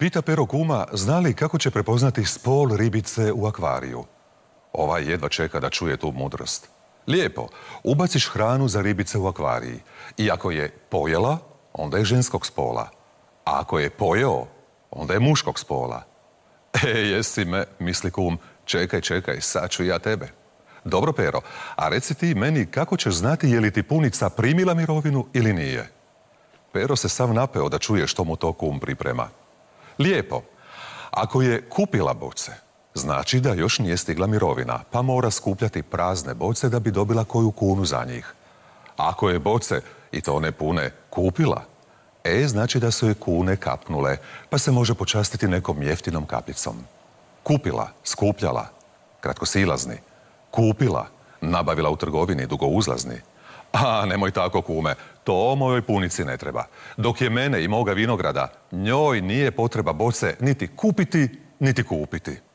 Pita Pero Kuma, zna li kako će prepoznati spol ribice u akvariju? Ovaj jedva čeka da čuje tu mudrost. Lijepo, ubaciš hranu za ribice u akvariji. I ako je pojela, onda je ženskog spola. A ako je pojeo, onda je muškog spola. E, jesi me, misli kum, čekaj, čekaj, sad ću ja tebe. Dobro, Pero, a reci ti meni kako ćeš znati je li ti punica primila mirovinu ili nije? Pero se sav napeo da čuje što mu to kum priprema. Lijepo. Ako je kupila boce, znači da još nije stigla mirovina, pa mora skupljati prazne boce da bi dobila koju kunu za njih. Ako je boce, i to one pune, kupila, e, znači da su je kune kapnule, pa se može počastiti nekom jeftinom kapicom. Kupila, skupljala, kratkosilazni, kupila, nabavila u trgovini, dugouzlazni, a, nemoj tako kume, to mojoj punici ne treba. Dok je mene i moga vinograda, njoj nije potreba boce niti kupiti, niti kupiti.